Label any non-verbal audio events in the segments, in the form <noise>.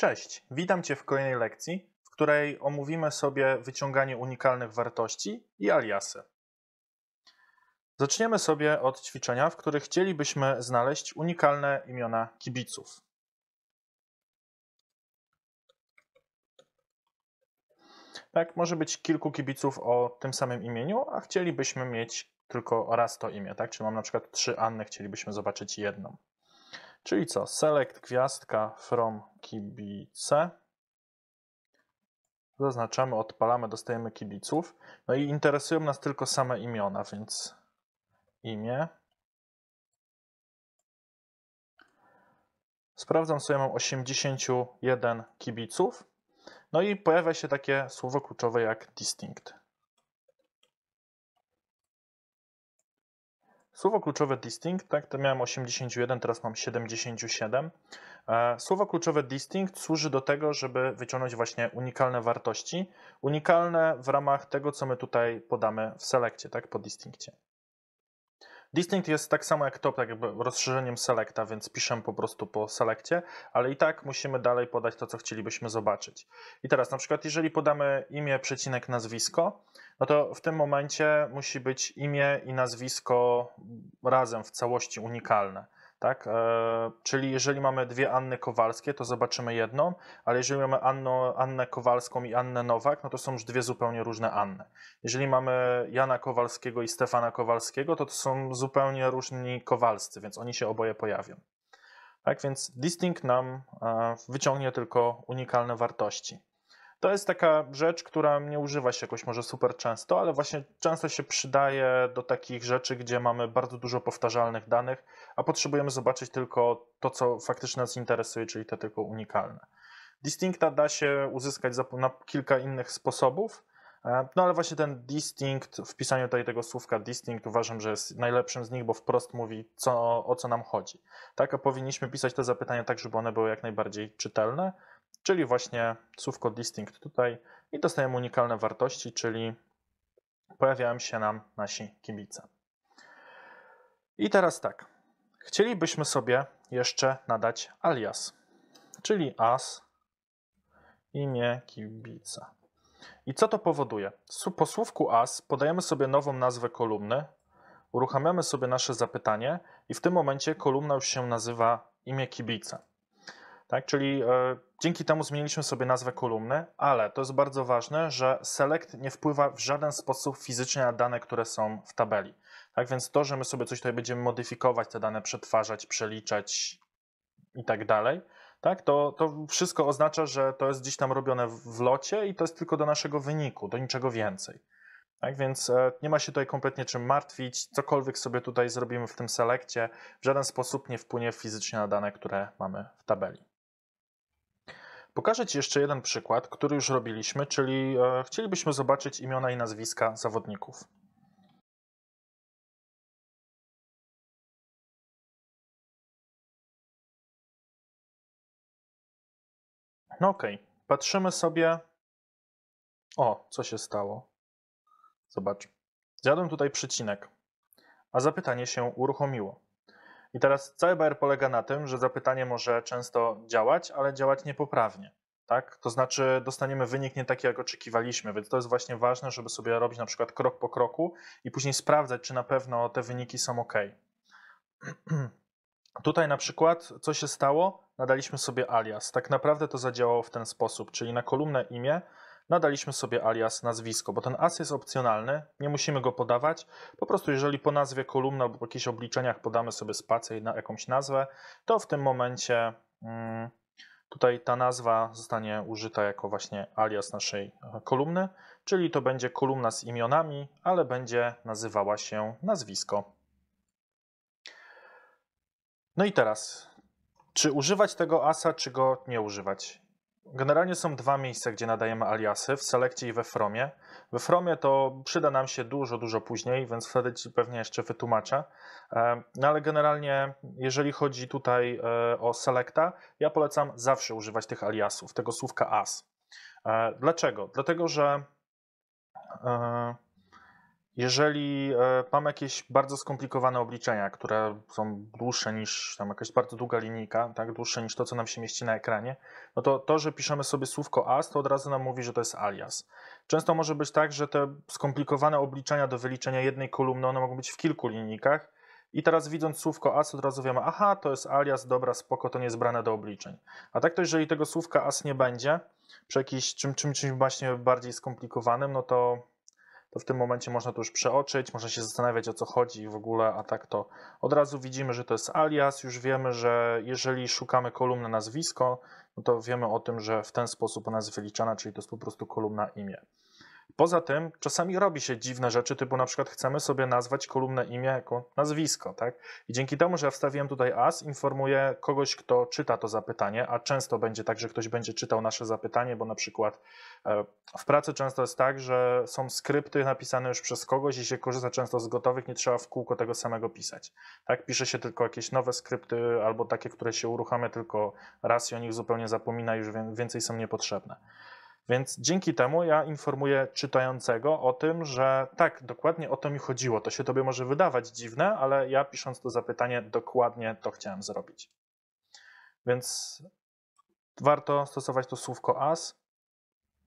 Cześć, witam Cię w kolejnej lekcji, w której omówimy sobie wyciąganie unikalnych wartości i aliasy. Zaczniemy sobie od ćwiczenia, w których chcielibyśmy znaleźć unikalne imiona kibiców. Tak, może być kilku kibiców o tym samym imieniu, a chcielibyśmy mieć tylko raz to imię, tak? Czy mam na przykład trzy Anny, chcielibyśmy zobaczyć jedną. Czyli co? Select gwiazdka from kibice. Zaznaczamy, odpalamy, dostajemy kibiców. No i interesują nas tylko same imiona, więc imię. Sprawdzam sobie, mam 81 kibiców. No i pojawia się takie słowo kluczowe jak distinct. Słowo kluczowe distinct, tak, to miałem 81, teraz mam 77. E, słowo kluczowe distinct służy do tego, żeby wyciągnąć właśnie unikalne wartości, unikalne w ramach tego, co my tutaj podamy w selekcie, tak, po distinctie. Distinct jest tak samo jak top, tak jakby rozszerzeniem selecta, więc piszemy po prostu po selekcie, ale i tak musimy dalej podać to, co chcielibyśmy zobaczyć. I teraz na przykład, jeżeli podamy imię, przecinek, nazwisko, no to w tym momencie musi być imię i nazwisko razem w całości unikalne. Tak? E, czyli jeżeli mamy dwie Anny Kowalskie, to zobaczymy jedną, ale jeżeli mamy Anno, Annę Kowalską i Annę Nowak, no to są już dwie zupełnie różne Anny. Jeżeli mamy Jana Kowalskiego i Stefana Kowalskiego, to to są zupełnie różni Kowalscy, więc oni się oboje pojawią. Tak więc distinct nam e, wyciągnie tylko unikalne wartości. To jest taka rzecz, która nie używa się jakoś może super często, ale właśnie często się przydaje do takich rzeczy, gdzie mamy bardzo dużo powtarzalnych danych, a potrzebujemy zobaczyć tylko to, co faktycznie nas interesuje, czyli te tylko unikalne. Distincta da się uzyskać na kilka innych sposobów, e, no ale właśnie ten distinct, wpisanie tutaj tego słówka distinct uważam, że jest najlepszym z nich, bo wprost mówi co, o co nam chodzi. Tak, a powinniśmy pisać te zapytania tak, żeby one były jak najbardziej czytelne, czyli właśnie słówko distinct tutaj i dostajemy unikalne wartości, czyli pojawiają się nam nasi kibice. I teraz tak, chcielibyśmy sobie jeszcze nadać alias, czyli as, imię kibica. I co to powoduje? Po słówku as podajemy sobie nową nazwę kolumny, uruchamiamy sobie nasze zapytanie i w tym momencie kolumna już się nazywa imię kibica. Tak? Czyli e, dzięki temu zmieniliśmy sobie nazwę kolumny, ale to jest bardzo ważne, że select nie wpływa w żaden sposób fizycznie na dane, które są w tabeli. Tak więc to, że my sobie coś tutaj będziemy modyfikować, te dane przetwarzać, przeliczać i tak dalej, tak, to, to wszystko oznacza, że to jest gdzieś tam robione w locie i to jest tylko do naszego wyniku, do niczego więcej. Tak więc e, nie ma się tutaj kompletnie czym martwić. Cokolwiek sobie tutaj zrobimy w tym selekcie, w żaden sposób nie wpłynie fizycznie na dane, które mamy w tabeli. Pokażę Ci jeszcze jeden przykład, który już robiliśmy, czyli e, chcielibyśmy zobaczyć imiona i nazwiska zawodników. No ok. patrzymy sobie. O, co się stało? Zobacz. Zjadłem tutaj przycinek, a zapytanie się uruchomiło. I teraz cały BR polega na tym, że zapytanie może często działać, ale działać niepoprawnie. Tak? To znaczy dostaniemy wynik nie taki, jak oczekiwaliśmy, więc to jest właśnie ważne, żeby sobie robić na przykład krok po kroku i później sprawdzać, czy na pewno te wyniki są ok. <clears throat> Tutaj na przykład, co się stało? Nadaliśmy sobie alias. Tak naprawdę to zadziałało w ten sposób, czyli na kolumnę imię nadaliśmy sobie alias nazwisko, bo ten as jest opcjonalny, nie musimy go podawać. Po prostu jeżeli po nazwie kolumna lub jakichś obliczeniach podamy sobie spacer na jakąś nazwę, to w tym momencie mm, tutaj ta nazwa zostanie użyta jako właśnie alias naszej e, kolumny, czyli to będzie kolumna z imionami, ale będzie nazywała się nazwisko. No i teraz, czy używać tego asa, czy go nie używać? Generalnie są dwa miejsca, gdzie nadajemy aliasy, w selekcie i we fromie. We fromie to przyda nam się dużo, dużo później, więc wtedy Ci pewnie jeszcze wytłumaczę. No ale generalnie, jeżeli chodzi tutaj e, o selecta, ja polecam zawsze używać tych aliasów, tego słówka as. E, dlaczego? Dlatego, że e, jeżeli e, mam jakieś bardzo skomplikowane obliczenia, które są dłuższe niż tam jakaś bardzo długa linijka, tak, dłuższe niż to, co nam się mieści na ekranie, no to to, że piszemy sobie słówko as, to od razu nam mówi, że to jest alias. Często może być tak, że te skomplikowane obliczenia do wyliczenia jednej kolumny, one mogą być w kilku linijkach i teraz widząc słówko as od razu wiemy, aha, to jest alias, dobra, spoko, to nie jest brane do obliczeń. A tak to jeżeli tego słówka as nie będzie, przy jakimś czym, czym, czymś właśnie bardziej skomplikowanym, no to to w tym momencie można to już przeoczyć, można się zastanawiać o co chodzi w ogóle, a tak to od razu widzimy, że to jest alias, już wiemy, że jeżeli szukamy kolumny nazwisko, no to wiemy o tym, że w ten sposób ona jest wyliczana, czyli to jest po prostu kolumna imię. Poza tym czasami robi się dziwne rzeczy, typu na przykład chcemy sobie nazwać kolumnę imię jako nazwisko, tak? I dzięki temu, że ja wstawiłem tutaj as, informuję kogoś, kto czyta to zapytanie, a często będzie tak, że ktoś będzie czytał nasze zapytanie, bo na przykład e, w pracy często jest tak, że są skrypty napisane już przez kogoś i się korzysta często z gotowych, nie trzeba w kółko tego samego pisać, tak? Pisze się tylko jakieś nowe skrypty albo takie, które się uruchamia tylko raz i o nich zupełnie zapomina już więcej są niepotrzebne. Więc dzięki temu ja informuję czytającego o tym, że tak, dokładnie o to mi chodziło. To się tobie może wydawać dziwne, ale ja pisząc to zapytanie, dokładnie to chciałem zrobić. Więc warto stosować to słówko as.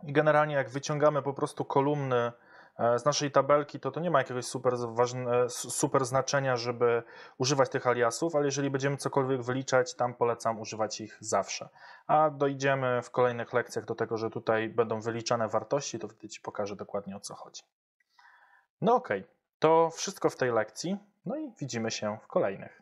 I generalnie, jak wyciągamy po prostu kolumny E, z naszej tabelki, to to nie ma jakiegoś super, ważne, e, super znaczenia, żeby używać tych aliasów, ale jeżeli będziemy cokolwiek wyliczać, tam polecam używać ich zawsze. A dojdziemy w kolejnych lekcjach do tego, że tutaj będą wyliczane wartości, to wtedy Ci pokażę dokładnie o co chodzi. No ok, to wszystko w tej lekcji, no i widzimy się w kolejnych.